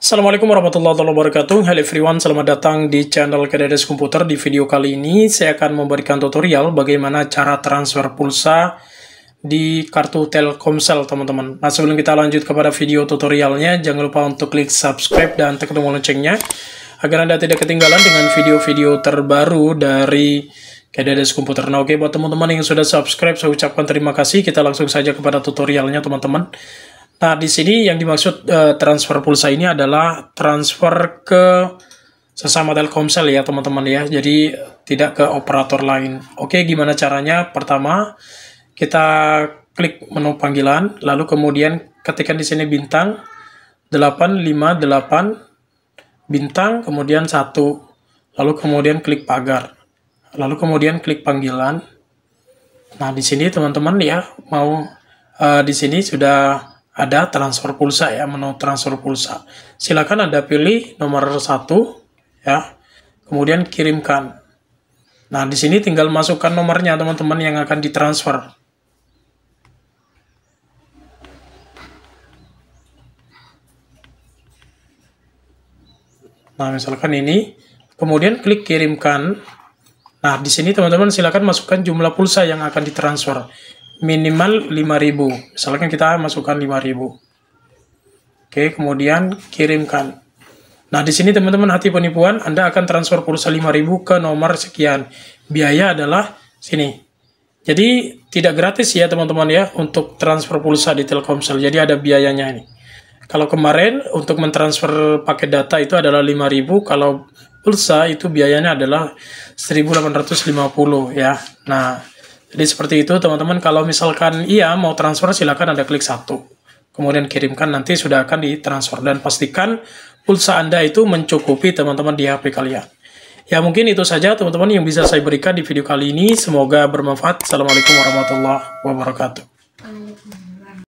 Assalamualaikum warahmatullahi wabarakatuh Hello everyone, selamat datang di channel KDDS Komputer Di video kali ini saya akan memberikan tutorial bagaimana cara transfer pulsa di kartu Telkomsel teman-teman Nah sebelum kita lanjut kepada video tutorialnya Jangan lupa untuk klik subscribe dan tekan tombol loncengnya Agar Anda tidak ketinggalan dengan video-video terbaru dari KDDS Komputer Nah oke buat teman-teman yang sudah subscribe saya ucapkan terima kasih Kita langsung saja kepada tutorialnya teman-teman Nah, di sini yang dimaksud uh, transfer pulsa ini adalah transfer ke sesama Telkomsel ya, teman-teman ya. Jadi tidak ke operator lain. Oke, gimana caranya? Pertama, kita klik menu panggilan, lalu kemudian ketikkan di sini bintang 858 bintang kemudian 1. Lalu kemudian klik pagar. Lalu kemudian klik panggilan. Nah, di sini teman-teman ya, mau uh, di sini sudah ada transfer pulsa ya, menu transfer pulsa. Silakan Anda pilih nomor satu ya. Kemudian kirimkan. Nah, di sini tinggal masukkan nomornya teman-teman yang akan ditransfer. Nah, misalkan ini. Kemudian klik kirimkan. Nah, di sini teman-teman silakan masukkan jumlah pulsa yang akan ditransfer minimal 5000 misalkan kita masukkan 5000 oke kemudian kirimkan nah di sini teman-teman hati penipuan Anda akan transfer pulsa 5000 ke nomor sekian biaya adalah sini jadi tidak gratis ya teman-teman ya untuk transfer pulsa di Telkomsel jadi ada biayanya ini kalau kemarin untuk mentransfer paket data itu adalah 5000 kalau pulsa itu biayanya adalah 1850 ya nah jadi seperti itu teman-teman, kalau misalkan iya mau transfer silakan Anda klik satu. Kemudian kirimkan nanti sudah akan ditransfer dan pastikan pulsa Anda itu mencukupi teman-teman di HP kalian. Ya mungkin itu saja teman-teman yang bisa saya berikan di video kali ini. Semoga bermanfaat. Assalamualaikum warahmatullahi wabarakatuh.